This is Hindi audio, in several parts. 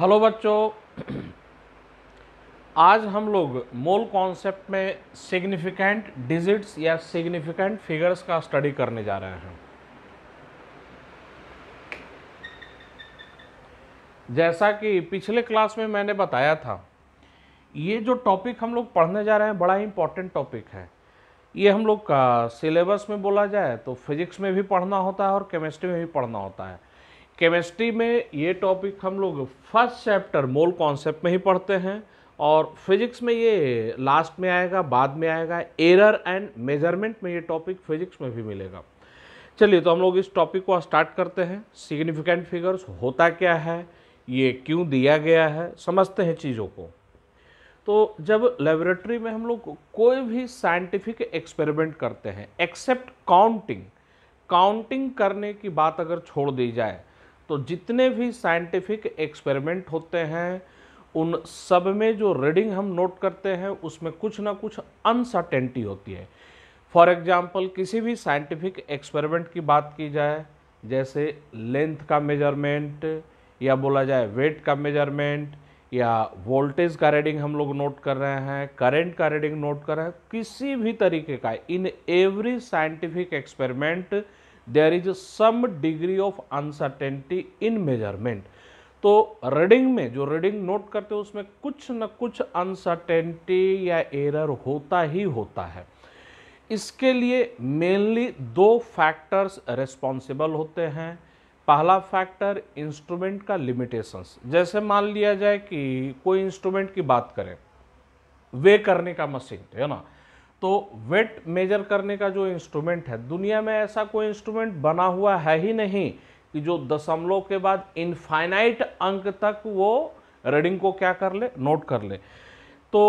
हेलो बच्चों आज हम लोग मोल कॉन्सेप्ट में सिग्निफिकेंट डिजिट्स या सिग्निफिकेंट फिगर्स का स्टडी करने जा रहे हैं जैसा कि पिछले क्लास में मैंने बताया था ये जो टॉपिक हम लोग पढ़ने जा रहे हैं बड़ा इम्पॉर्टेंट टॉपिक है ये हम लोग का सिलेबस में बोला जाए तो फिजिक्स में भी पढ़ना होता है और केमिस्ट्री में भी पढ़ना होता है केमिस्ट्री में ये टॉपिक हम लोग फर्स्ट चैप्टर मोल कॉन्सेप्ट में ही पढ़ते हैं और फिजिक्स में ये लास्ट में आएगा बाद में आएगा एरर एंड मेजरमेंट में ये टॉपिक फिजिक्स में भी मिलेगा चलिए तो हम लोग इस टॉपिक को स्टार्ट करते हैं सिग्निफिकेंट फिगर्स होता क्या है ये क्यों दिया गया है समझते हैं चीज़ों को तो जब लेबोरेटरी में हम लोग कोई भी साइंटिफिक एक्सपेरिमेंट करते हैं एक्सेप्ट काउंटिंग काउंटिंग करने की बात अगर छोड़ दी जाए तो जितने भी साइंटिफिक एक्सपेरिमेंट होते हैं उन सब में जो रीडिंग हम नोट करते हैं उसमें कुछ ना कुछ अनसर्टेनिटी होती है फॉर एग्ज़ाम्पल किसी भी साइंटिफिक एक्सपेरिमेंट की बात की जाए जैसे लेंथ का मेजरमेंट या बोला जाए वेट का मेजरमेंट या वोल्टेज का रीडिंग हम लोग नोट कर रहे हैं करंट का रीडिंग नोट कर रहे हैं किसी भी तरीके का in every scientific experiment there is some degree of uncertainty in measurement तो रीडिंग में जो रीडिंग नोट करते हो उसमें कुछ न कुछ अनसर्टेनिटी या एरर होता ही होता है इसके लिए मेनली दो फैक्टर्स रिस्पॉन्सिबल होते हैं पहला फैक्टर इंस्ट्रूमेंट का लिमिटेशंस जैसे मान लिया जाए कि कोई इंस्ट्रूमेंट की बात करें वे करने का मशीन है ना तो वेट मेजर करने का जो इंस्ट्रूमेंट है दुनिया में ऐसा कोई इंस्ट्रूमेंट बना हुआ है ही नहीं कि जो दशमलव के बाद इनफाइनाइट अंक तक वो रीडिंग को क्या कर ले नोट कर ले तो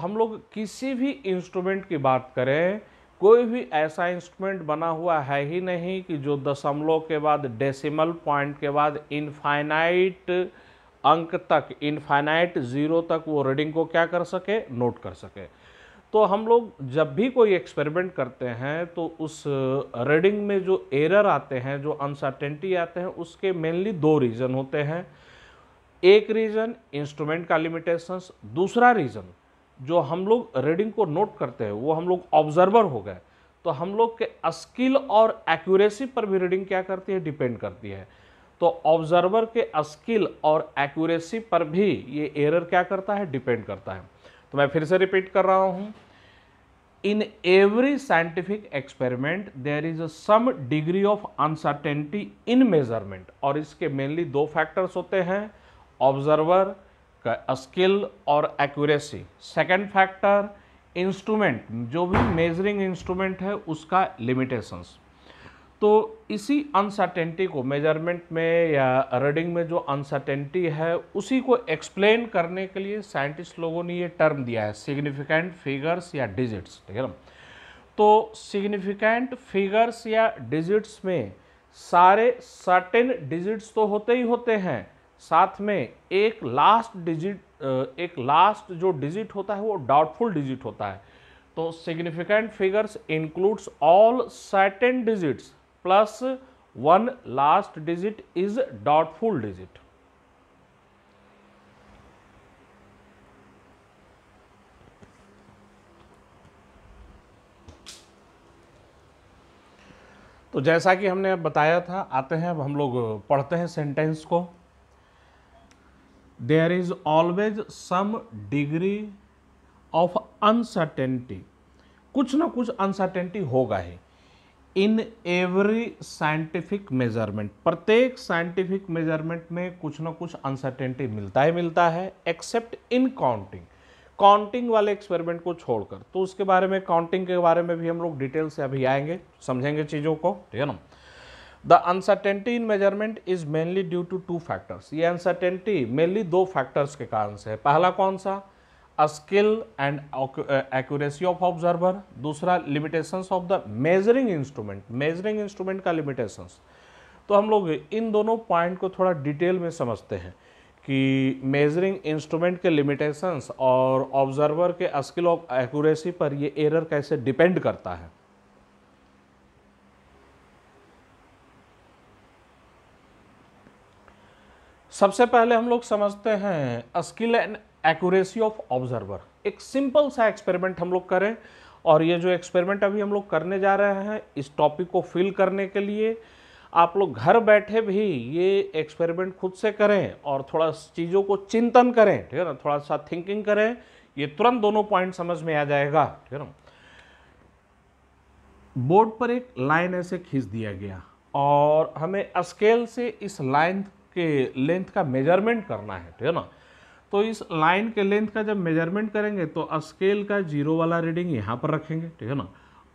हम लोग किसी भी इंस्ट्रूमेंट की बात करें कोई भी ऐसा इंस्ट्रूमेंट बना हुआ है ही नहीं कि जो दशमलव के बाद डेसिमल पॉइंट के बाद इनफाइनाइट अंक तक इनफाइनाइट ज़ीरो तक वो रीडिंग को क्या कर सके नोट कर सके तो हम लोग जब भी कोई एक्सपेरिमेंट करते हैं तो उस रीडिंग में जो एरर आते हैं जो अनसर्टेनिटी आते हैं उसके मेनली दो रीज़न होते हैं एक रीज़न इंस्ट्रूमेंट का लिमिटेशंस दूसरा रीज़न जो हम लोग रीडिंग को नोट करते हैं वो हम लोग ऑब्जर्वर हो गए तो हम लोग के स्किल और एक्यूरेसी पर भी रीडिंग क्या करती है डिपेंड करती है तो ऑब्जर्वर के स्किल और एक्यूरेसी पर भी ये एरर क्या करता है डिपेंड करता है तो मैं फिर से रिपीट कर रहा हूं in every scientific experiment there is some degree of uncertainty in measurement और इसके मेनली दो फैक्टर्स होते हैं ऑब्जर्वर का स्किल और एक्यूरेसी सेकेंड फैक्टर इंस्ट्रूमेंट जो भी मेजरिंग इंस्ट्रूमेंट है उसका लिमिटेशंस तो इसी अनसर्टेनिटी को मेजरमेंट में या रीडिंग में जो अनसर्टेनिटी है उसी को एक्सप्लेन करने के लिए साइंटिस्ट लोगों ने ये टर्म दिया है सिग्निफिकेंट फिगर्स या डिजिट्स ठीक है ना तो सिग्निफिकेंट फिगर्स या डिजिट्स में सारे सर्टेन डिजिट्स तो होते ही होते हैं साथ में एक लास्ट डिजिट एक लास्ट जो डिजिट होता है वो डाउटफुल डिजिट होता है तो significant figures includes all certain digits plus one last digit is doubtful digit तो जैसा कि हमने बताया था आते हैं अब हम लोग पढ़ते हैं सेंटेंस को there is always some degree of uncertainty कुछ ना कुछ अनसर्टेनिटी होगा ही इन एवरी साइंटिफिक मेजरमेंट प्रत्येक साइंटिफिक मेजरमेंट में कुछ ना कुछ अनसर्टेनिटी मिलता ही मिलता है एक्सेप्ट इन काउंटिंग काउंटिंग वाले एक्सपेरिमेंट को छोड़कर तो उसके बारे में काउंटिंग के बारे में भी हम लोग डिटेल से अभी आएंगे समझेंगे चीज़ों को ठीक है ना the uncertainty in measurement is mainly due to two factors ये अनसर्टेनिटी मेनली दो फैक्टर्स के कारण से है पहला कौन सा skill and accuracy of observer दूसरा limitations of the measuring instrument measuring instrument का लिमिटेशंस तो हम लोग इन दोनों पॉइंट को थोड़ा डिटेल में समझते हैं कि मेजरिंग इंस्ट्रूमेंट के लिमिटेशंस और ऑब्जर्वर के स्किल ऑफ एक्यूरेसी पर ये एरर कैसे डिपेंड करता है सबसे पहले हम लोग समझते हैं skill and accuracy of observer एक सिंपल सा एक्सपेरिमेंट हम लोग करें और ये जो एक्सपेरिमेंट अभी हम लोग करने जा रहे हैं इस टॉपिक को फिल करने के लिए आप लोग घर बैठे भी ये एक्सपेरिमेंट खुद से करें और थोड़ा चीज़ों को चिंतन करें ठीक है ना थोड़ा सा थिंकिंग करें ये तुरंत दोनों पॉइंट समझ में आ जाएगा ठीक है ना बोर्ड पर एक लाइन ऐसे खींच दिया गया और हमें स्केल से इस लाइन के लेंथ का मेजरमेंट करना है ठीक है ना तो इस लाइन के लेंथ का जब मेजरमेंट करेंगे तो स्केल का जीरो वाला रीडिंग यहाँ पर रखेंगे ठीक है ना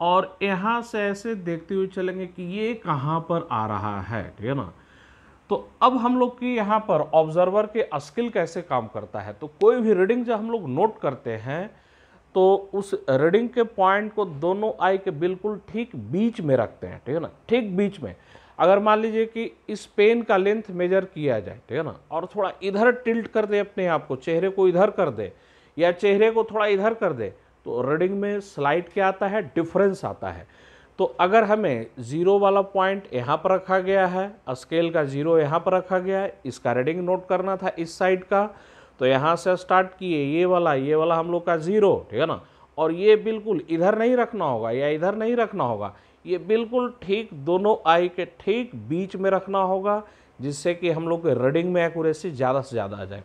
और यहाँ से ऐसे देखते हुए चलेंगे कि ये कहाँ पर आ रहा है ठीक है ना तो अब हम लोग की यहाँ पर ऑब्जर्वर के स्किल कैसे काम करता है तो कोई भी रीडिंग जब हम लोग नोट करते हैं तो उस रीडिंग के पॉइंट को दोनों आई के बिल्कुल ठीक बीच में रखते हैं ठीक है ना ठीक बीच में अगर मान लीजिए कि इस पेन का लेंथ मेजर किया जाए ठीक है ना और थोड़ा इधर टिल्ट कर दे अपने आप को चेहरे को इधर कर दे या चेहरे को थोड़ा इधर कर दे तो रीडिंग में स्लाइड क्या आता है डिफरेंस आता है तो अगर हमें ज़ीरो वाला पॉइंट यहाँ पर रखा गया है स्केल का ज़ीरो यहाँ पर रखा गया है इसका रीडिंग नोट करना था इस साइड का तो यहाँ से स्टार्ट किए ये वाला ये वाला हम लोग का ज़ीरो ठीक है ना और ये बिल्कुल इधर नहीं रखना होगा या इधर नहीं रखना होगा ये बिल्कुल ठीक दोनों आई के ठीक बीच में रखना होगा जिससे कि हम लोग के रडिंग में एक्यूरेसी ज़्यादा से ज़्यादा आ जाए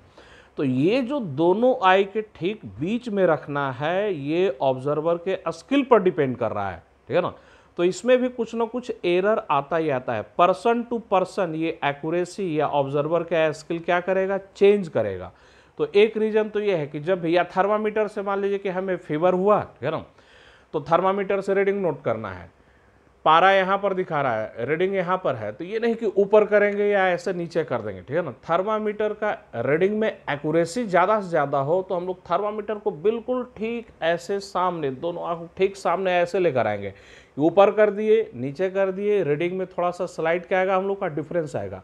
तो ये जो दोनों आई के ठीक बीच में रखना है ये ऑब्जर्वर के स्किल पर डिपेंड कर रहा है ठीक है ना तो इसमें भी कुछ ना कुछ एरर आता ही आता है पर्सन टू पर्सन ये एक्यूरेसी या ऑब्जर्वर का स्किल क्या करेगा चेंज करेगा तो एक रीज़न तो ये है कि जब या थर्मामीटर से मान लीजिए कि हमें फीवर हुआ ठीक है ना तो थर्मामीटर से रीडिंग नोट करना है पारा यहाँ पर दिखा रहा है रीडिंग यहाँ पर है तो ये नहीं कि ऊपर करेंगे या ऐसे नीचे कर देंगे ठीक है ना थर्मामीटर का रीडिंग में एक्यूरेसी ज़्यादा से ज़्यादा हो तो हम लोग थर्मामीटर को बिल्कुल ठीक ऐसे सामने दोनों आँख ठीक सामने ऐसे लेकर आएंगे ऊपर कर दिए नीचे कर दिए रीडिंग में थोड़ा सा स्लाइड क्या आएगा हम लोग का डिफरेंस आएगा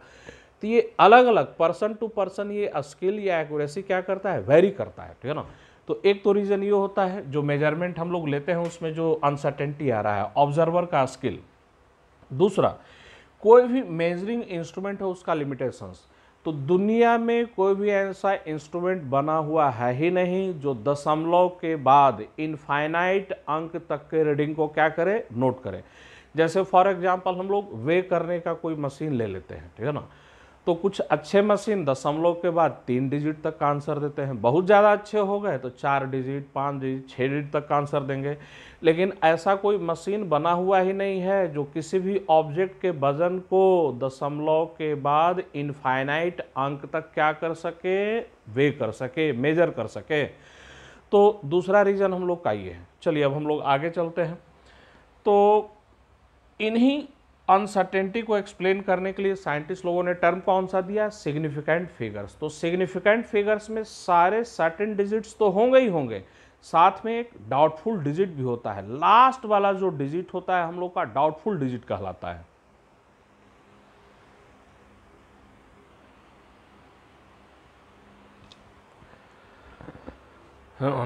तो ये अलग अलग पर्सन टू पर्सन ये स्किल या एक्यूरेसी क्या करता है वेरी करता है ठीक है ना तो एक तो रीज़न ये होता है जो मेजरमेंट हम लोग लेते हैं उसमें जो अनसर्टेंटी आ रहा है ऑब्जर्वर का स्किल दूसरा कोई भी मेजरिंग इंस्ट्रूमेंट है उसका लिमिटेशंस तो दुनिया में कोई भी ऐसा इंस्ट्रूमेंट बना हुआ है ही नहीं जो दशमलव के बाद इनफाइनाइट अंक तक के रीडिंग को क्या करे नोट करे जैसे फॉर एग्जांपल हम लोग वे करने का कोई मशीन ले लेते हैं ठीक है ना तो कुछ अच्छे मशीन दशमलव के बाद तीन डिजिट तक का आंसर देते हैं बहुत ज़्यादा अच्छे हो गए तो चार डिजिट पाँच डिजिट छः डिजिट तक का आंसर देंगे लेकिन ऐसा कोई मशीन बना हुआ ही नहीं है जो किसी भी ऑब्जेक्ट के वजन को दशमलव के बाद इनफाइनाइट अंक तक क्या कर सके वे कर सके मेजर कर सके तो दूसरा रीज़न हम लोग का ये है चलिए अब हम लोग आगे चलते हैं तो इन्हीं अनसर्टेनिटी को एक्सप्लेन करने के लिए साइंटिस्ट लोगों ने टर्म कौन सा दिया सिग्निफिकेंट फिगर्स तो सिग्निफिकेंट फिगर्स में सारे सर्टेन डिजिट्स तो होंगे ही होंगे साथ में एक डाउटफुल डिजिट भी होता है लास्ट वाला जो डिजिट होता है हम लोग का डाउटफुल डिजिट कहलाता है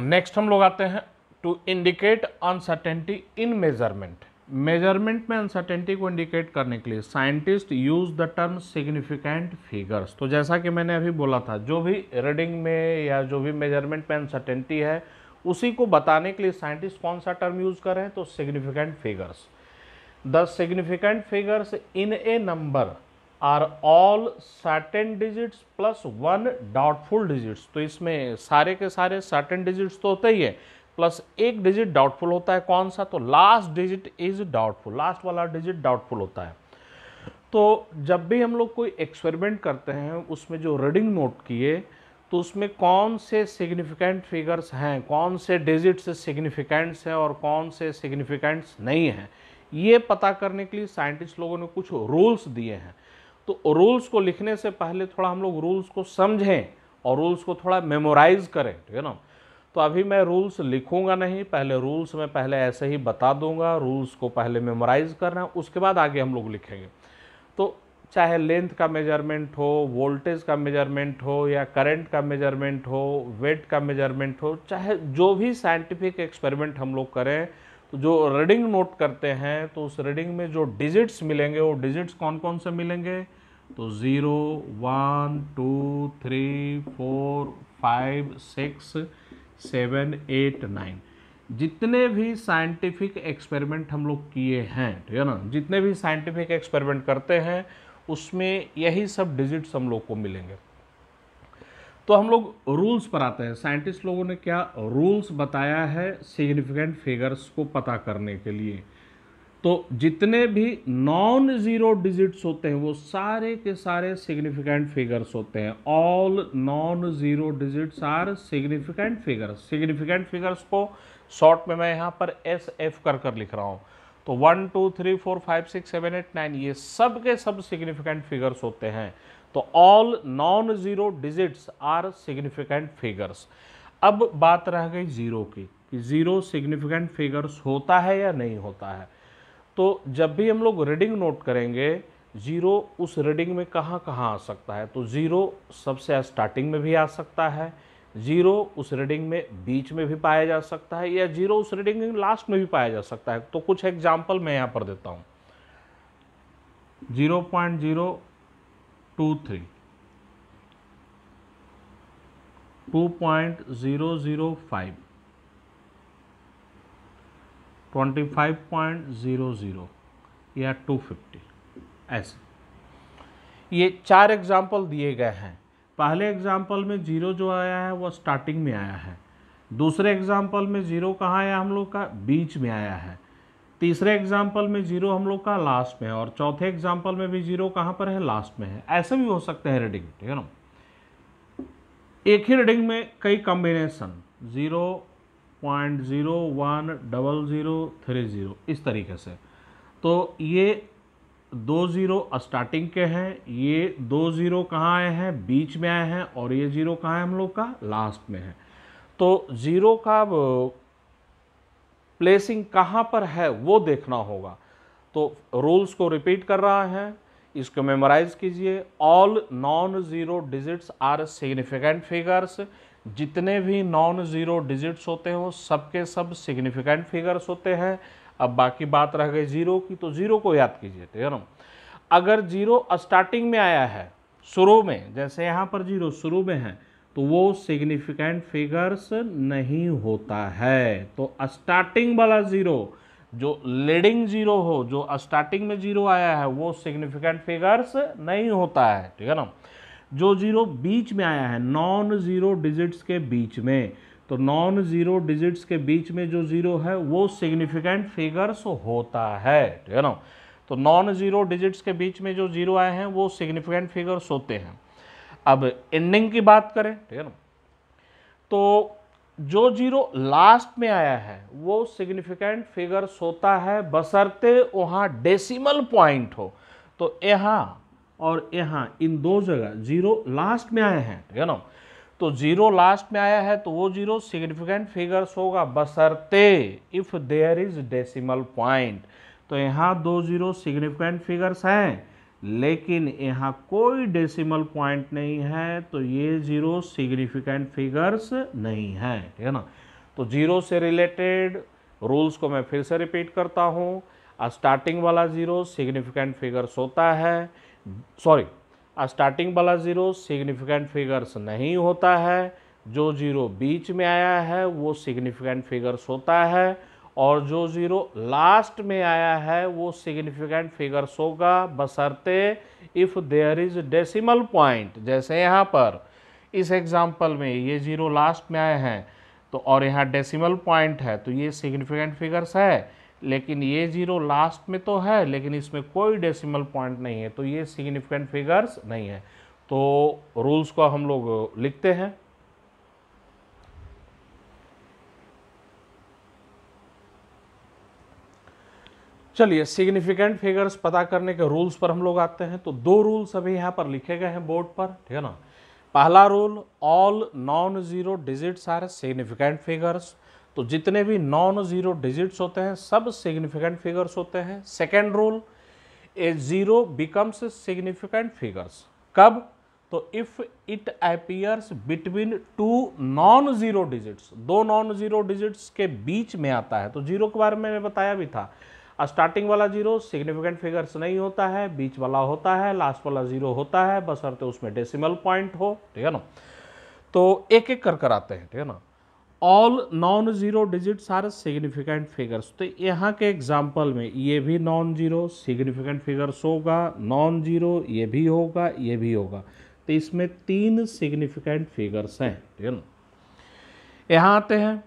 नेक्स्ट हाँ, हम लोग आते हैं to indicate uncertainty in measurement measurement में अनसर्टेनिटी को इंडिकेट करने के लिए scientist use the term significant figures तो जैसा कि मैंने अभी बोला था जो भी रीडिंग में या जो भी मेजरमेंट में अनसर्टेनिटी है उसी को बताने के लिए साइंटिस्ट कौन सा टर्म यूज कर रहे हैं तो significant figures the significant figures in a number are all certain digits plus one doubtful digits तो इसमें सारे के सारे सर्टेन डिजिट्स तो होते ही है प्लस एक डिजिट डाउटफुल होता है कौन सा तो लास्ट डिजिट इज डाउटफुल लास्ट वाला डिजिट डाउटफुल होता है तो जब भी हम लोग कोई एक्सपेरिमेंट करते हैं उसमें जो रीडिंग नोट किए तो उसमें कौन से सिग्निफिकेंट फिगर्स हैं कौन से डिजिट्स सिग्निफिकेंट्स हैं और कौन से सिग्निफिकेंट्स नहीं हैं ये पता करने के लिए साइंटिस्ट लोगों ने कुछ रूल्स दिए हैं तो रूल्स को लिखने से पहले थोड़ा हम लोग रूल्स को समझें और रूल्स को थोड़ा मेमोराइज करें ठीक है ना तो अभी मैं रूल्स लिखूंगा नहीं पहले रूल्स मैं पहले ऐसे ही बता दूंगा रूल्स को पहले मेमोराइज़ करना उसके बाद आगे हम लोग लिखेंगे तो चाहे लेंथ का मेजरमेंट हो वोल्टेज का मेजरमेंट हो या करंट का मेजरमेंट हो वेट का मेजरमेंट हो चाहे जो भी साइंटिफिक एक्सपेरिमेंट हम लोग करें तो जो रीडिंग नोट करते हैं तो उस रीडिंग में जो डिजिट्स मिलेंगे वो डिजिट्स कौन कौन से मिलेंगे तो zero one two three four five six seven eight nine जितने भी साइंटिफिक एक्सपेरिमेंट हम लोग किए हैं ठीक है ना जितने भी साइंटिफिक एक्सपेरिमेंट करते हैं उसमें यही सब डिजिट्स हम लोग को मिलेंगे तो हम लोग रूल्स पर आते हैं साइंटिस्ट लोगों ने क्या रूल्स बताया है सिग्निफिकेंट फिगर्स को पता करने के लिए तो जितने भी नॉन ज़ीरो डिजिट्स होते हैं वो सारे के सारे सिग्निफिकेंट फिगर्स होते हैं all non zero digits are significant figures significant figures को शॉर्ट में मैं यहाँ पर एस एफ कर कर लिख रहा हूँ तो one two three four five six seven eight nine ये सब के सब सिग्निफिकेंट फिगर्स होते हैं तो all non zero digits are significant figures अब बात रह गई ज़ीरो की कि ज़ीरो सिग्निफिकेंट फिगर्स होता है या नहीं होता है तो जब भी हम लोग रीडिंग नोट करेंगे ज़ीरो उस रीडिंग में कहाँ कहाँ आ सकता है तो ज़ीरो सबसे स्टार्टिंग में भी आ सकता है ज़ीरो उस रीडिंग में बीच में भी पाया जा सकता है या ज़ीरो उस रीडिंग में लास्ट में भी पाया जा सकता है तो कुछ एग्जाम्पल मैं यहाँ पर देता हूँ zero point zero two three two point zero zero five 25.00 या 250 ऐसे ये चार एग्जाम्पल दिए गए हैं पहले एग्जाम्पल में ज़ीरो जो आया है वो स्टार्टिंग में आया है दूसरे एग्जाम्पल में ज़ीरो कहाँ आया हम लोग का बीच में आया है तीसरे एग्जाम्पल में ज़ीरो हम लोग का लास्ट में है और चौथे एग्जाम्पल में भी ज़ीरो कहाँ पर है लास्ट में है ऐसे भी हो सकते हैं रीडिंग ठीक है ना एक ही रीडिंग में कई combination zero point zero one double zero three zero इस तरीके से तो ये दो ज़ीरो स्टार्टिंग के हैं ये दो ज़ीरो कहाँ आए हैं बीच में आए हैं और ये ज़ीरो कहाँ है हम लोग का लास्ट में है तो ज़ीरो का प्लेसिंग कहाँ पर है वो देखना होगा तो रूल्स को रिपीट कर रहा है इसको मेमोराइज कीजिए all non zero digits are significant figures जितने भी नॉन ज़ीरो डिजिट्स होते हैं वो सबके सब सिग्निफिकेंट फिगर्स होते हैं अब बाकी बात रह गई ज़ीरो की तो ज़ीरो को याद कीजिए ठीक है ना अगर ज़ीरो स्टार्टिंग में आया है शुरू में जैसे यहाँ पर ज़ीरो शुरू में है तो वो सिग्निफिकेंट फिगर्स नहीं होता है तो स्टार्टिंग वाला ज़ीरो जो लीडिंग जीरो हो जो स्टार्टिंग में जीरो आया है वो सिग्निफिकेंट फिगर्स नहीं होता है ठीक है ना जो जीरो बीच में आया है नॉन ज़ीरो डिजिट्स के बीच में तो नॉन ज़ीरो डिजिट्स के बीच में जो ज़ीरो है वो सिग्निफिकेंट फिगर्स होता है ठीक है ना तो नॉन ज़ीरो डिजिट्स के बीच में जो ज़ीरो आए हैं वो सिग्निफिकेंट फिगर्स होते हैं अब एंडिंग की बात करें ठीक है ना तो जो जीरो लास्ट में आया है वो सिग्निफिकेंट फिगर्स होता है बसरते वहाँ डेसिमल पॉइंट हो तो यहाँ और यहाँ इन दो जगह जीरो लास्ट में आए हैं ठीक है ना तो जीरो लास्ट में आया है तो वो जीरो सिग्निफिकेंट फिगर्स होगा बसरते if there is decimal point तो यहाँ दो जीरो सिग्निफिकेंट फिगर्स हैं लेकिन यहाँ कोई डेसिमल पॉइंट नहीं है तो ये ज़ीरो सिग्निफिकेंट फिगर्स नहीं है ठीक है ना तो ज़ीरो से रिलेटेड रूल्स को मैं फिर से रिपीट करता हूँ स्टार्टिंग वाला ज़ीरो सिग्निफिकेंट फिगर्स होता है सॉरी स्टार्टिंग वाला ज़ीरो सिग्निफिकेंट फिगर्स नहीं होता है जो ज़ीरो बीच में आया है वो सिग्निफिकेंट फिगर्स होता है और जो ज़ीरो लास्ट में आया है वो सिग्निफिकेंट फिगर्स होगा बसरते if there is decimal point जैसे यहाँ पर इस एग्ज़ाम्पल में ये ज़ीरो लास्ट में आए हैं तो और यहाँ डेसिमल पॉइंट है तो ये सिग्निफिकेंट फिगर्स है लेकिन ये ज़ीरो लास्ट में तो है लेकिन इसमें कोई डेसिमल पॉइंट नहीं है तो ये सिग्निफिकेंट फिगर्स नहीं है तो रूल्स को हम लोग लिखते हैं चलिए सिग्निफिकेंट फिगर्स पता करने के रूल्स पर हम लोग आते हैं तो दो रूल्स अभी यहाँ पर लिखे गए हैं बोर्ड पर ठीक है ना पहला rule all non zero digits are significant figures तो जितने भी नॉन ज़ीरो डिजिट्स होते हैं सब सिग्निफिकेंट फिगर्स होते हैं second rule a zero becomes significant figures कब तो if it appears between two non zero digits दो नॉन ज़ीरो डिजिट्स के बीच में आता है तो जीरो के बारे में बताया भी था स्टार्टिंग वाला जीरो सिग्निफिकेंट फिगर्स नहीं होता है बीच वाला होता है लास्ट वाला जीरो होता है अर्थ तो उसमें डेसिमल पॉइंट हो ठीक है ना तो एक एक कर कर आते हैं ठीक है ना all non zero digits are significant figures तो यहाँ के एग्जाम्पल में ये भी नॉन जीरो सिग्निफिकेंट फिगर्स होगा नॉन जीरो ये भी होगा ये भी होगा तो इसमें तीन सिग्निफिकेंट फिगर्स हैं ठीक है ना यहाँ आते हैं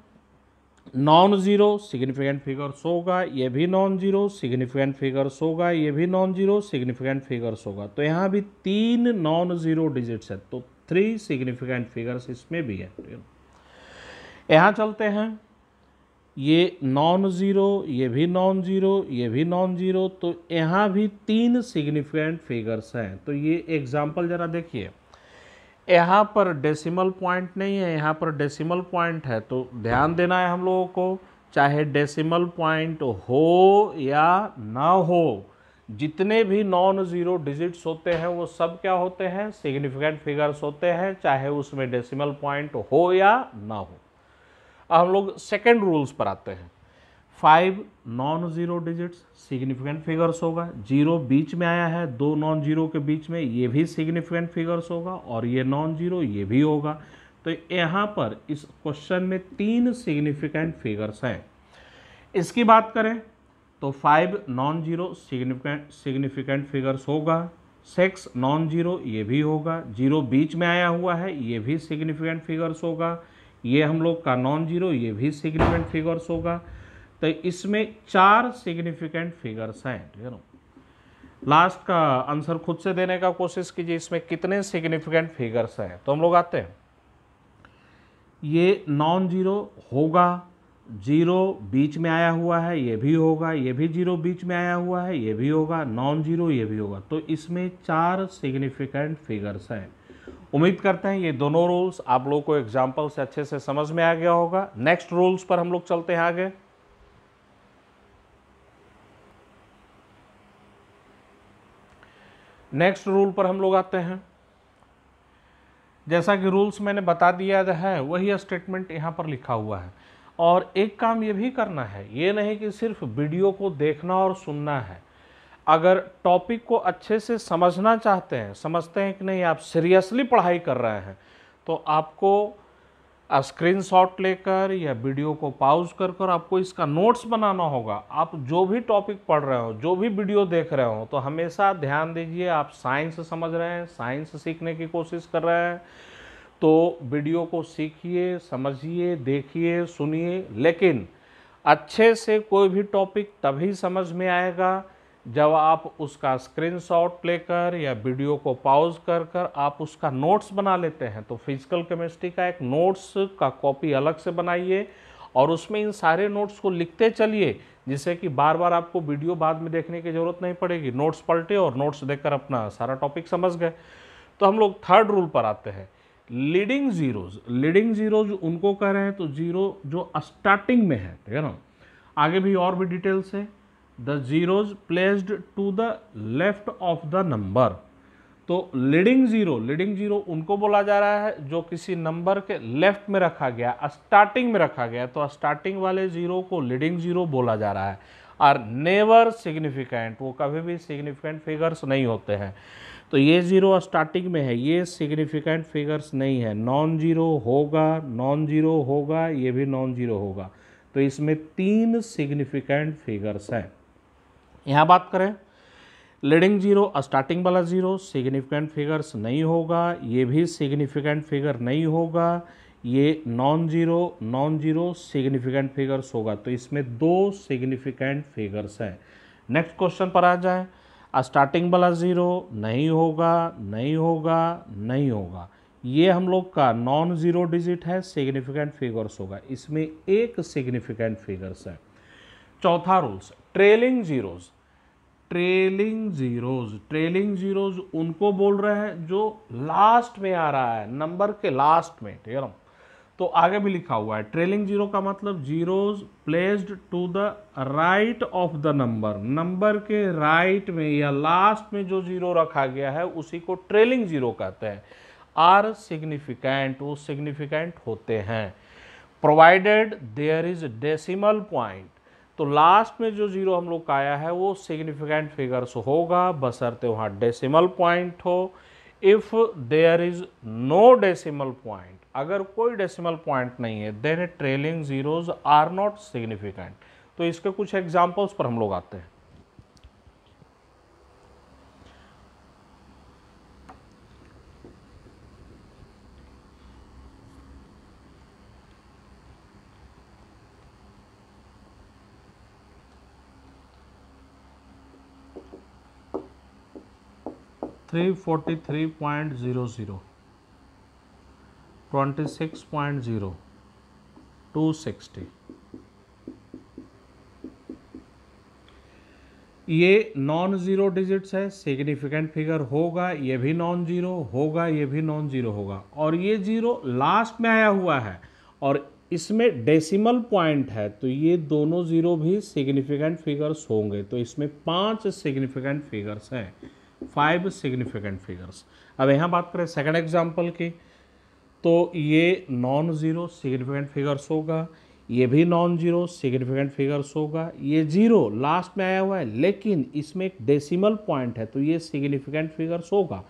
नॉन ज़ीरो सिग्निफिकेंट फिगर्स होगा ये भी नॉन ज़ीरो सिग्निफिकेंट फिगर्स होगा ये भी नॉन ज़ीरो सिग्निफिकेंट फिगर्स होगा तो यहाँ भी तीन नॉन ज़ीरो डिजिट्स है तो थ्री सिग्निफिकेंट फिगर्स इसमें भी है यहाँ चलते हैं ये नॉन ज़ीरो ये भी नॉन ज़ीरो ये भी नॉन ज़ीरो तो यहाँ भी तीन सिग्निफिकेंट फिगर्स हैं तो ये एग्ज़ाम्पल ज़रा देखिए यहाँ पर डेसिमल पॉइंट नहीं है यहाँ पर डेसिमल पॉइंट है तो ध्यान देना है हम लोगों को चाहे डेसिमल पॉइंट हो या ना हो जितने भी नॉन ज़ीरो डिजिट्स होते हैं वो सब क्या होते हैं सिग्निफिकेंट फिगर्स होते हैं चाहे उसमें डेसिमल पॉइंट हो या ना हो अब हम लोग सेकेंड रूल्स पर आते हैं five non zero digits significant figures होगा जीरो बीच में आया है दो नॉन जीरो के बीच में ये भी सिग्निफिकेंट फिगर्स होगा और ये नॉन जीरो ये भी होगा तो यहाँ पर इस क्वेश्चन में तीन सिग्निफिकेंट फिगर्स हैं इसकी बात करें तो five non zero significant significant figures होगा सिक्स नॉन जीरो ये भी होगा जीरो बीच में आया हुआ है ये भी सिग्निफिकेंट फिगर्स होगा ये हम लोग का नॉन जीरो ये भी सिग्निफिकेंट फिगर्स होगा तो इसमें चार सिग्निफिकेंट फिगर्स हैं ठीक है लास्ट का आंसर खुद से देने का कोशिश कीजिए इसमें कितने सिग्निफिकेंट फिगर्स हैं तो हम लोग आते हैं ये नॉन जीरो होगा जीरो बीच में आया हुआ है ये भी होगा ये भी जीरो बीच में आया हुआ है ये भी होगा नॉन जीरो ये भी होगा तो इसमें चार सिग्निफिकेंट फिगर्स हैं उम्मीद करते हैं ये दोनों रूल्स आप लोगों को एग्जाम्पल से अच्छे से समझ में आ गया होगा नेक्स्ट रूल्स पर हम लोग चलते हैं आगे नेक्स्ट रूल पर हम लोग आते हैं जैसा कि रूल्स मैंने बता दिया है वही स्टेटमेंट यहाँ पर लिखा हुआ है और एक काम ये भी करना है ये नहीं कि सिर्फ वीडियो को देखना और सुनना है अगर टॉपिक को अच्छे से समझना चाहते हैं समझते हैं कि नहीं आप सीरियसली पढ़ाई कर रहे हैं तो आपको आप स्क्रीनशॉट लेकर या वीडियो को पाउज कर कर आपको इसका नोट्स बनाना होगा आप जो भी टॉपिक पढ़ रहे हो जो भी वीडियो देख रहे हो तो हमेशा ध्यान दीजिए आप साइंस समझ रहे हैं साइंस सीखने की कोशिश कर रहे हैं तो वीडियो को सीखिए समझिए देखिए सुनिए लेकिन अच्छे से कोई भी टॉपिक तभी समझ में आएगा जब आप उसका स्क्रीनशॉट लेकर या वीडियो को पॉज कर कर आप उसका नोट्स बना लेते हैं तो फिजिकल केमिस्ट्री का एक नोट्स का कॉपी अलग से बनाइए और उसमें इन सारे नोट्स को लिखते चलिए जिससे कि बार बार आपको वीडियो बाद में देखने की ज़रूरत नहीं पड़ेगी नोट्स पलटे और नोट्स देखकर अपना सारा टॉपिक समझ गए तो हम लोग थर्ड रूल पर आते हैं लीडिंग जीरोज लीडिंग जीरोज उनको कह रहे हैं तो जीरो जो स्टार्टिंग में है ठीक है ना आगे भी और भी डिटेल्स है the zeros placed to the left of the number तो लीडिंग जीरो लीडिंग जीरो उनको बोला जा रहा है जो किसी नंबर के लेफ्ट में रखा गया स्टार्टिंग में रखा गया तो स्टार्टिंग वाले जीरो को लीडिंग जीरो बोला जा रहा है और नेवर सिग्निफिकेंट वो कभी भी सिग्निफिकेंट फिगर्स नहीं होते हैं तो ये ज़ीरो स्टार्टिंग में है ये सिग्निफिकेंट फिगर्स नहीं है नॉन ज़ीरो होगा नॉन ज़ीरो होगा ये भी नॉन ज़ीरो होगा तो इसमें तीन सिग्निफिकेंट फिगर्स हैं यहाँ बात करें लीडिंग जीरो स्टार्टिंग वाला जीरो सिग्निफिकेंट फिगर्स नहीं होगा ये भी सिग्निफिकेंट फिगर नहीं होगा ये non zero non zero significant figures होगा तो इसमें दो सिग्निफिकेंट फिगर्स हैं नेक्स्ट क्वेश्चन पर आ जाए स्टार्टिंग वाला ज़ीरो नहीं होगा नहीं होगा नहीं होगा ये हम लोग का नॉन ज़ीरो डिजिट है सिग्निफिकेंट फिगर्स होगा इसमें एक सिग्निफिकेंट फिगर्स है चौथा rules trailing zeros trailing zeros trailing zeros उनको बोल रहे हैं जो लास्ट में आ रहा है नंबर के लास्ट में ठीक है तो आगे भी लिखा हुआ है ट्रेलिंग जीरो का मतलब zeros placed to the right of the number number के राइट में या लास्ट में जो जीरो रखा गया है उसी को ट्रेलिंग जीरो कहते हैं आर सिग्निफिकेंट वो सिग्निफिकेंट होते हैं provided there is decimal point तो लास्ट में जो ज़ीरो हम लोग का आया है वो सिग्निफिकेंट फिगर्स होगा बसरते वहाँ डेसिमल पॉइंट हो if there is no decimal point अगर कोई डेसिमल पॉइंट नहीं है then trailing zeros are not significant तो इसके कुछ एग्जाम्पल्स पर हम लोग आते हैं three forty three point zero zero twenty six point zero two sixty ये नॉन ज़ीरो डिजिट्स है सिग्निफिकेंट फिगर होगा ये भी नॉन ज़ीरो होगा ये भी नॉन ज़ीरो होगा और ये ज़ीरो लास्ट में आया हुआ है और इसमें डेसिमल पॉइंट है तो ये दोनों ज़ीरो भी सिग्निफिकेंट फिगर्स होंगे तो इसमें पांच सिग्निफिकेंट फिगर्स हैं फाइव सिग्निफिकेंट फिगर्स अब यहाँ बात करें सेकंड एग्जांपल की तो ये नॉन ज़ीरो सिग्निफिकेंट फिगर्स होगा ये भी नॉन ज़ीरो सिग्निफिकेंट फिगर्स होगा ये ज़ीरो लास्ट में आया हुआ है लेकिन इसमें एक डेसिमल पॉइंट है तो ये सिग्निफिकेंट फिगर्स होगा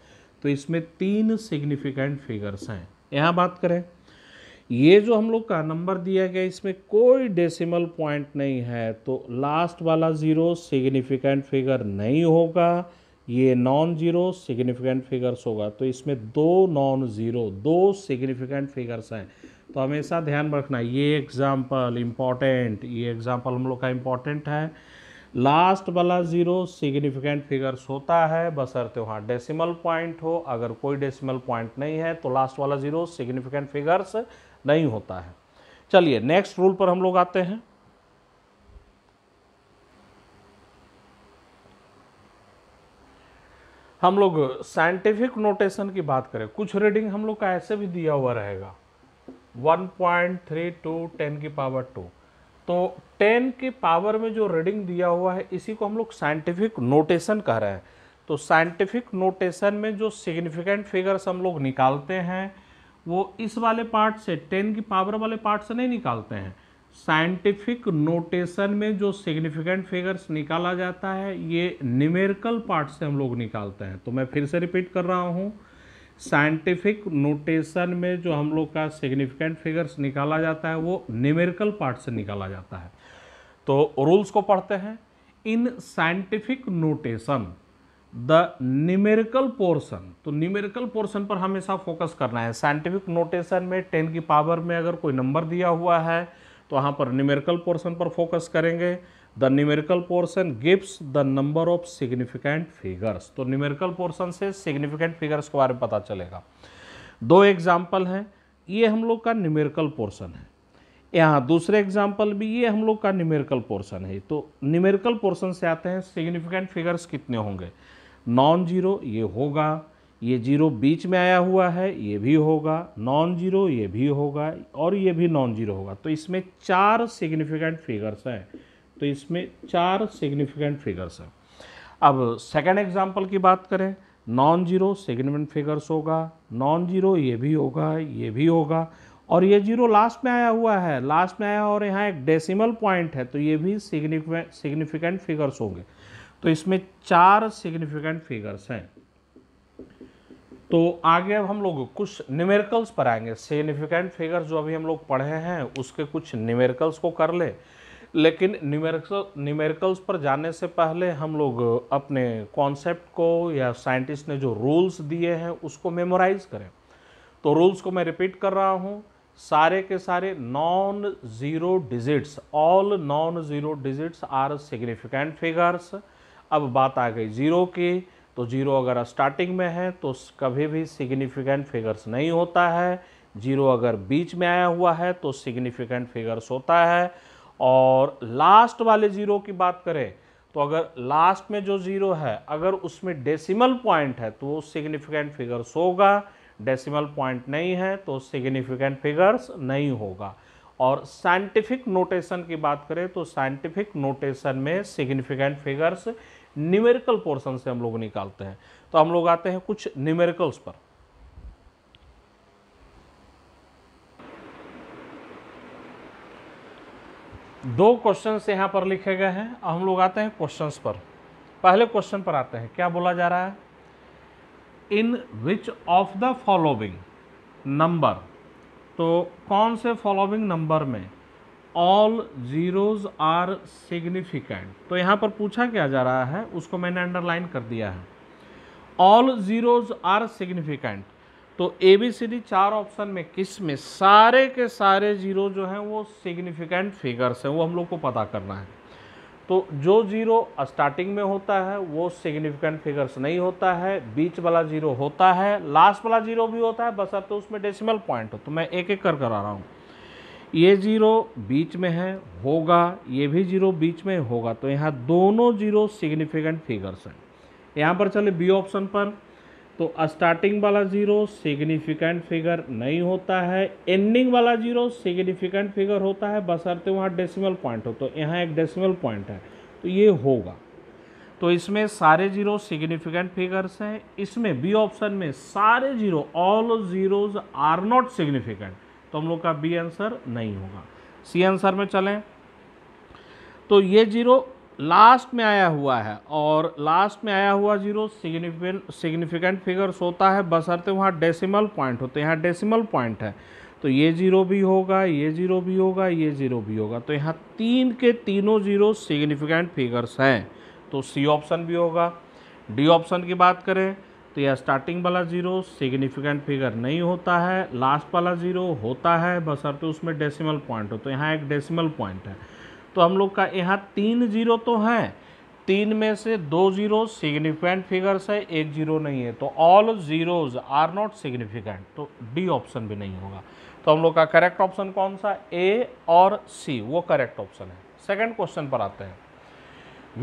तो इसमें तीन सिग्निफिकेंट फिगर्स हैं यहाँ बात करें ये जो हम लोग का नंबर दिया गया इसमें कोई डेसिमल पॉइंट नहीं है तो लास्ट वाला ज़ीरो सिग्निफिकेंट फिगर नहीं होगा ये नॉन ज़ीरो सिग्निफिकेंट फिगर्स होगा तो इसमें दो नॉन ज़ीरो दो सिग्निफिकेंट फिगर्स हैं तो हमेशा ध्यान रखना ये एग्ज़ाम्पल इम्पॉर्टेंट ये एग्ज़ाम्पल हम लोग का इम्पॉर्टेंट है लास्ट वाला ज़ीरो सिग्निफिकेंट फिगर्स होता है बसरते वहाँ डेसिमल पॉइंट हो अगर कोई डेसिमल पॉइंट नहीं है तो लास्ट वाला ज़ीरो सिग्निफिकेंट फिगर्स नहीं होता है चलिए नेक्स्ट रूल पर हम लोग आते हैं हम लोग साइंटिफिक नोटेशन की बात करें कुछ रीडिंग हम लोग का ऐसे भी दिया हुआ रहेगा 1.32 टेन की पावर टू तो 10 की पावर में जो रीडिंग दिया हुआ है इसी को हम लोग साइंटिफिक नोटेशन कह रहे हैं तो साइंटिफिक नोटेशन में जो सिग्निफिकेंट फिगर्स हम लोग निकालते हैं वो इस वाले पार्ट से 10 की पावर वाले पार्ट से नहीं निकालते हैं साइंटिफिक नोटेशन में जो सिग्निफिकेंट फिगर्स निकाला जाता है ये न्यूमेरिकल पार्ट से हम लोग निकालते हैं तो मैं फिर से रिपीट कर रहा हूँ साइंटिफिक नोटेशन में जो हम लोग का सिग्निफिकेंट फिगर्स निकाला जाता है वो न्यूमेरिकल पार्ट से निकाला जाता है तो रूल्स को पढ़ते हैं in scientific notation the numerical portion तो न्यूमेरिकल पोर्सन पर हमेशा फोकस करना है साइंटिफिक नोटेशन में टेन की पावर में अगर कोई नंबर दिया हुआ है तो वहाँ पर न्यूमेरिकल पोर्शन पर फोकस करेंगे the numerical portion gives the number of significant figures तो न्यूमेरिकल पोर्शन से सिग्निफिकेंट फिगर्स के बारे में पता चलेगा दो एग्जाम्पल हैं ये हम लोग का न्यूमेरिकल पोर्शन है यहाँ दूसरे एग्जाम्पल भी ये हम लोग का न्यूमेरिकल पोर्शन है तो न्यूमेरिकल पोर्शन से आते हैं सिग्निफिकेंट फिगर्स कितने होंगे नॉन जीरो ये होगा ये जीरो बीच में आया हुआ है ये भी होगा नॉन जीरो ये भी होगा और ये भी नॉन जीरो होगा तो इसमें चार सिग्निफिकेंट फिगर्स हैं तो इसमें चार सिग्निफिकेंट फिगर्स हैं अब सेकंड एग्जांपल की बात करें नॉन जीरो सिग्निफिकेंट फिगर्स होगा नॉन जीरो ये भी होगा ये भी होगा और ये जीरो लास्ट में आया हुआ है लास्ट में आया और यहाँ एक डेसिमल पॉइंट है तो ये भी सिग्निफिकेंट फिगर्स होंगे तो इसमें चार सिग्निफिकेंट फिगर्स हैं तो आगे अब हम लोग कुछ न्यूमेरिकल्स पर आएंगे सिग्निफिकेंट फिगर जो अभी हम लोग पढ़े हैं उसके कुछ न्यूमेरिकल्स को कर ले लेकिन न्यूमेरिकल न्यूमेरिकल्स पर जाने से पहले हम लोग अपने कॉन्सेप्ट को या साइंटिस्ट ने जो रूल्स दिए हैं उसको मेमोराइज करें तो रूल्स को मैं रिपीट कर रहा हूँ सारे के सारे non zero digits all non zero digits are significant figures अब बात आ गई ज़ीरो की तो ज़ीरो अगर स्टार्टिंग में है तो कभी भी सिग्निफिकेंट फिगर्स नहीं होता है जीरो अगर बीच में आया हुआ है तो सिग्निफिकेंट फिगर्स होता है और लास्ट वाले ज़ीरो की बात करें तो अगर लास्ट में जो ज़ीरो है अगर उसमें डेसिमल पॉइंट है तो वो सिग्निफिकेंट फिगर्स होगा डेसिमल पॉइंट नहीं है तो सिग्निफिकेंट फिगर्स नहीं होगा और साइंटिफिक नोटेशन की बात करें तो साइंटिफिक नोटेशन में सिग्निफिकेंट फिगर्स न्यूमेरिकल पोर्सन से हम लोग निकालते हैं तो हम लोग आते हैं कुछ न्यूमेरिकल्स पर दो क्वेश्चन यहां पर लिखे गए हैं हम लोग आते हैं क्वेश्चंस पर पहले क्वेश्चन पर आते हैं क्या बोला जा रहा है in which of the following number तो कौन से फॉलोविंग नंबर में ऑल ज़ीरोज़ आर सिग्निफिकेंट तो यहाँ पर पूछा क्या जा रहा है उसको मैंने अंडरलाइन कर दिया है ऑल ज़ीरोज़ आर सिग्निफिकेंट तो ए बी सी डी चार ऑप्शन में किस में सारे के सारे ज़ीरो जो हैं वो सिग्निफिकेंट फिगर्स हैं वो हम लोग को पता करना है तो जो ज़ीरो स्टार्टिंग में होता है वो सिग्निफिकेंट फिगर्स नहीं होता है बीच वाला ज़ीरो होता है लास्ट वाला ज़ीरो भी होता है बस अब तो उसमें डेसिमल पॉइंट हो तो मैं एक एक कर कर आ रहा हूँ ये ज़ीरो बीच में है होगा ये भी ज़ीरो बीच में होगा तो यहाँ दोनों ज़ीरो सिग्निफिकेंट फिगर्स हैं यहाँ पर चले बी ऑप्शन पर तो स्टार्टिंग वाला ज़ीरो सिग्निफिकेंट फिगर नहीं होता है एंडिंग वाला ज़ीरो सिग्निफिकेंट फिगर होता है बसरते वहाँ डेसिमल पॉइंट हो तो यहाँ एक डेसिमल पॉइंट है तो ये होगा तो इसमें सारे ज़ीरो सिग्निफिकेंट फिगर्स हैं इसमें बी ऑप्शन में सारे zero all zeros are not significant तो हम लोग का बी आंसर नहीं होगा सी आंसर में चलें तो ये जीरो लास्ट में आया हुआ है और लास्ट में आया हुआ जीरो सिग्निफिकेंट सिग्निफिकेंट फिगर्स होता है बसरते वहाँ डेसिमल पॉइंट होते हैं यहाँ डेसिमल पॉइंट है तो ये जीरो भी होगा ये जीरो भी होगा ये जीरो भी होगा तो यहाँ तीन के तीनों जीरो सिग्निफिकेंट फिगर्स हैं तो सी ऑप्शन भी होगा डी ऑप्शन की बात करें तो यह स्टार्टिंग वाला ज़ीरो सिग्निफिकेंट फिगर नहीं होता है लास्ट वाला ज़ीरो होता है बस तो उसमें डेसिमल पॉइंट हो तो यहाँ एक डेसिमल पॉइंट है तो हम लोग का यहाँ तीन जीरो तो हैं तीन में से दो जीरो सिग्निफिकेंट फिगर्स है एक जीरो नहीं है तो all zeros are not significant तो डी ऑप्शन भी नहीं होगा तो हम लोग का करेक्ट ऑप्शन कौन सा ए और सी वो करेक्ट ऑप्शन है सेकेंड क्वेश्चन पर आते हैं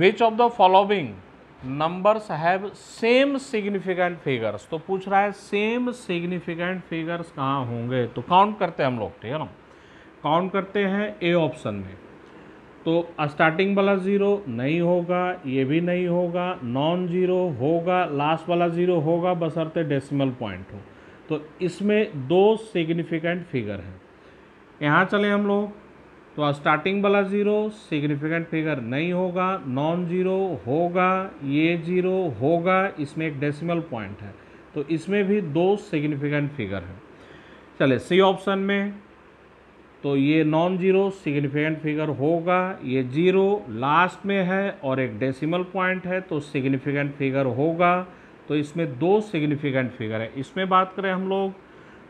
which of the following numbers have same significant figures तो पूछ रहा है सेम सिग्निफिकेंट फिगर्स कहाँ होंगे तो काउंट करते हैं हम लोग ठीक है ना काउंट करते हैं ए ऑप्शन में तो स्टार्टिंग वाला ज़ीरो नहीं होगा ये भी नहीं होगा नॉन ज़ीरो होगा लास्ट वाला ज़ीरो होगा बसरते डेसिमल पॉइंट हो तो इसमें दो सिग्निफिकेंट फिगर हैं यहाँ चले हम लोग तो स्टार्टिंग वाला ज़ीरो सिग्निफिकेंट फिगर नहीं होगा नॉन ज़ीरो होगा ये ज़ीरो होगा इसमें एक डेसिमल पॉइंट है तो इसमें भी दो सिग्निफिकेंट फिगर हैं चले सी ऑप्शन में तो ये नॉन ज़ीरो सिग्निफिकेंट फिगर होगा ये ज़ीरो लास्ट में है और एक डेसिमल पॉइंट है तो सिग्निफिकेंट फिगर होगा तो इसमें दो सिग्निफिकेंट फिगर है इसमें बात करें हम लोग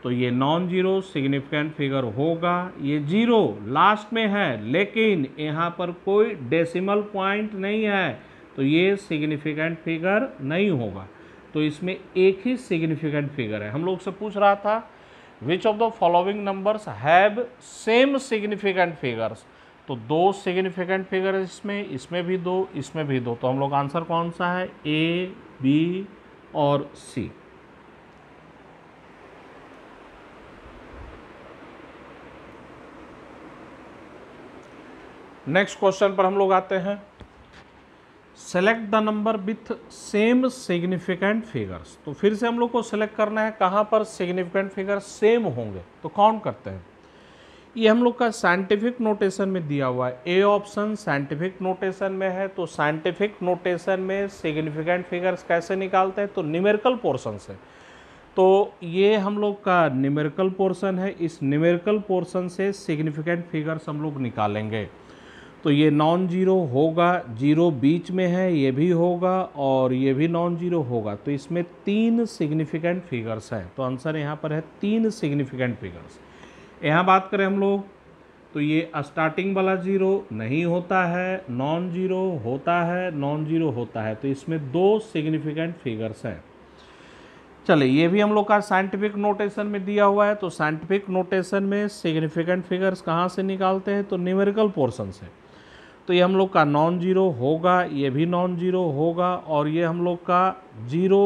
तो ये नॉन ज़ीरो सिग्निफिकेंट फिगर होगा ये ज़ीरो लास्ट में है लेकिन यहाँ पर कोई डेसिमल पॉइंट नहीं है तो ये सिग्निफिकेंट फिगर नहीं होगा तो इसमें एक ही सिग्निफिकेंट फिगर है हम लोग से पूछ रहा था which of the following numbers have same significant figures तो दो सिग्निफिकेंट फिगर इसमें इसमें भी दो इसमें भी दो तो हम लोग आंसर कौन सा है ए बी और सी नेक्स्ट क्वेश्चन पर हम लोग आते हैं select the number with same significant figures तो फिर से हम लोग को सेलेक्ट करना है कहाँ पर सिग्निफिकेंट फिगर सेम होंगे तो कौन करते हैं ये हम लोग का साइंटिफिक नोटेशन में दिया हुआ है ए ऑप्शन साइंटिफिक नोटेशन में है तो साइंटिफिक नोटेशन में सिग्निफिकेंट फिगर्स कैसे निकालते हैं तो न्यूमेरिकल पोर्सन से तो ये हम लोग का न्यूमेरिकल पोर्सन है इस न्यूमेरिकल पोर्सन से सिग्निफिकेंट फिगर्स हम लोग निकालेंगे तो ये नॉन ज़ीरो होगा ज़ीरो बीच में है ये भी होगा और ये भी नॉन ज़ीरो होगा तो इसमें तीन सिग्निफिकेंट फिगर्स हैं तो आंसर यहाँ पर है तीन सिग्निफिकेंट फिगर्स यहाँ बात करें हम लोग तो ये स्टार्टिंग वाला ज़ीरो नहीं होता है नॉन ज़ीरो होता है नॉन ज़ीरो होता है तो इसमें दो सिग्निफिकेंट फिगर्स हैं चलिए ये भी हम लोग का साइंटिफिक नोटेशन में दिया हुआ है तो साइंटिफिक नोटेशन में सिग्निफिकेंट फिगर्स कहाँ से निकालते हैं तो न्यूमेरिकल पोर्शन से तो ये हम लोग का नॉन जीरो होगा ये भी नॉन जीरो होगा और ये हम लोग का जीरो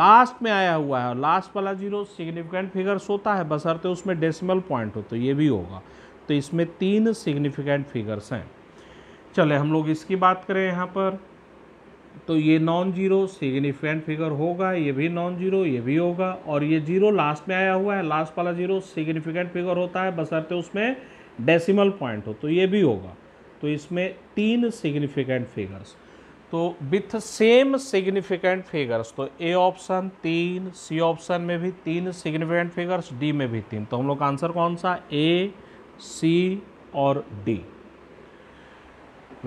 लास्ट में आया हुआ है और लास्ट वाला जीरो सिग्निफिकेंट फिगर्स होता है बसरते तो उसमें डेसिमल पॉइंट हो तो ये भी होगा तो इसमें तीन सिग्निफिकेंट फिगर्स हैं चले हम लोग इसकी बात करें यहाँ पर तो ये नॉन जीरो सिग्निफिकेंट फिगर होगा ये भी नॉन जीरो ये भी होगा और ये जीरो लास्ट में आया हुआ है लास्ट वाला जीरो सिग्निफिकेंट फिगर होता है बसरते तो उसमें डेसिमल पॉइंट हो तो ये भी होगा तो इसमें तीन सिग्निफिकेंट फिगर्स तो विथ सेम सिग्निफिकेंट फिगर्स तो ए ऑप्शन तीन सी ऑप्शन में भी तीन सिग्निफिकेंट फिगर्स डी में भी तीन तो हम लोग का आंसर कौन सा ए सी और डी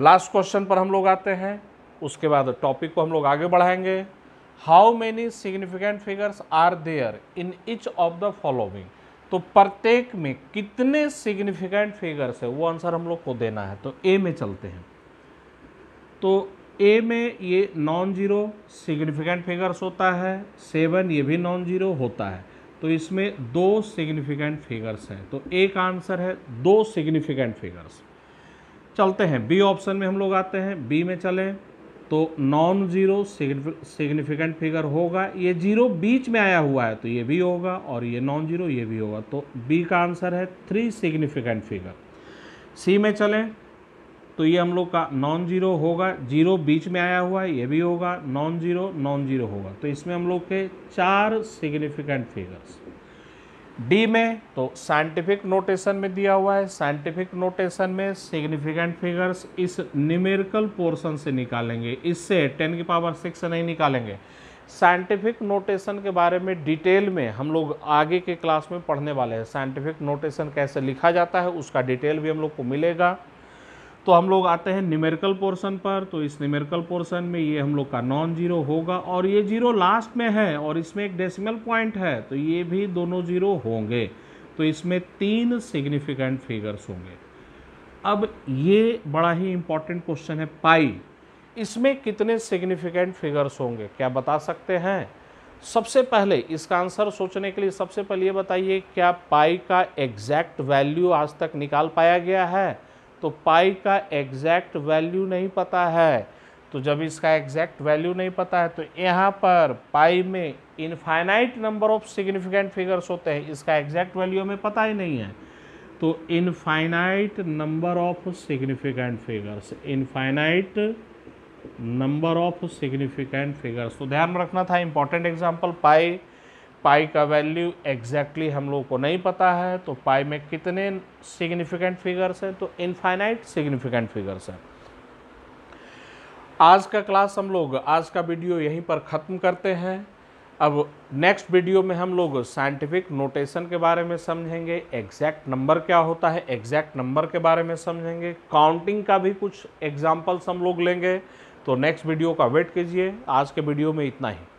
लास्ट क्वेश्चन पर हम लोग आते हैं उसके बाद टॉपिक को हम लोग आगे बढ़ाएंगे how many significant figures are there in each of the following तो प्रत्येक में कितने सिग्निफिकेंट फिगर्स है वो आंसर हम लोग को देना है तो ए में चलते हैं तो ए में ये नॉन ज़ीरो सिग्निफिकेंट फिगर्स होता है सेवन ये भी नॉन ज़ीरो होता है तो इसमें दो सिग्निफिकेंट फिगर्स हैं तो एक आंसर है दो सिग्निफिकेंट फिगर्स चलते हैं बी ऑप्शन में हम लोग आते हैं बी में चलें तो नॉन ज़ीरो सिग्निफिकेंट फिगर होगा ये ज़ीरो बीच में आया हुआ है तो ये भी होगा और ये नॉन ज़ीरो ये भी होगा तो बी का आंसर है थ्री सिग्निफिकेंट फिगर सी में चलें तो ये हम लोग का नॉन ज़ीरो होगा जीरो बीच में आया हुआ है ये भी होगा नॉन ज़ीरो नॉन ज़ीरो होगा तो इसमें हम लोग के चार सिग्निफिकेंट फिगर्स डी में तो साइंटिफिक नोटेशन में दिया हुआ है साइंटिफिक नोटेशन में सिग्निफिकेंट फिगर्स इस न्यूमेरिकल पोर्शन से निकालेंगे इससे टेन की पावर सिक्स नहीं निकालेंगे साइंटिफिक नोटेशन के बारे में डिटेल में हम लोग आगे के क्लास में पढ़ने वाले हैं साइंटिफिक नोटेशन कैसे लिखा जाता है उसका डिटेल भी हम लोग को मिलेगा तो हम लोग आते हैं न्यूमेरिकल पोर्शन पर तो इस न्यूमेरिकल पोर्शन में ये हम लोग का नॉन जीरो होगा और ये जीरो लास्ट में है और इसमें एक डेसिमल पॉइंट है तो ये भी दोनों जीरो होंगे तो इसमें तीन सिग्निफिकेंट फिगर्स होंगे अब ये बड़ा ही इम्पॉर्टेंट क्वेश्चन है पाई इसमें कितने सिग्निफिकेंट फिगर्स होंगे क्या बता सकते हैं सबसे पहले इसका आंसर सोचने के लिए सबसे पहले ये बताइए क्या पाई का एग्जैक्ट वैल्यू आज तक निकाल पाया गया है तो पाई का एग्जैक्ट वैल्यू नहीं पता है तो जब इसका एग्जैक्ट वैल्यू नहीं पता है तो यहाँ पर पाई में infinite number of significant figures होते हैं इसका एग्जैक्ट वैल्यू हमें पता ही नहीं है तो infinite number of significant figures infinite number of significant figures तो ध्यान रखना था इंपॉर्टेंट एग्जाम्पल पाई पाई का वैल्यू एग्जैक्टली हम लोगों को नहीं पता है तो पाई में कितने सिग्निफिकेंट फिगर्स हैं तो इनफाइनाइट सिग्निफिकेंट फिगर्स हैं आज का क्लास हम लोग आज का वीडियो यहीं पर ख़त्म करते हैं अब नेक्स्ट वीडियो में हम लोग साइंटिफिक नोटेशन के बारे में समझेंगे एग्जैक्ट नंबर क्या होता है एग्जैक्ट नंबर के बारे में समझेंगे काउंटिंग का भी कुछ एग्जाम्पल्स हम लोग लेंगे तो नेक्स्ट वीडियो का वेट कीजिए आज के वीडियो में इतना ही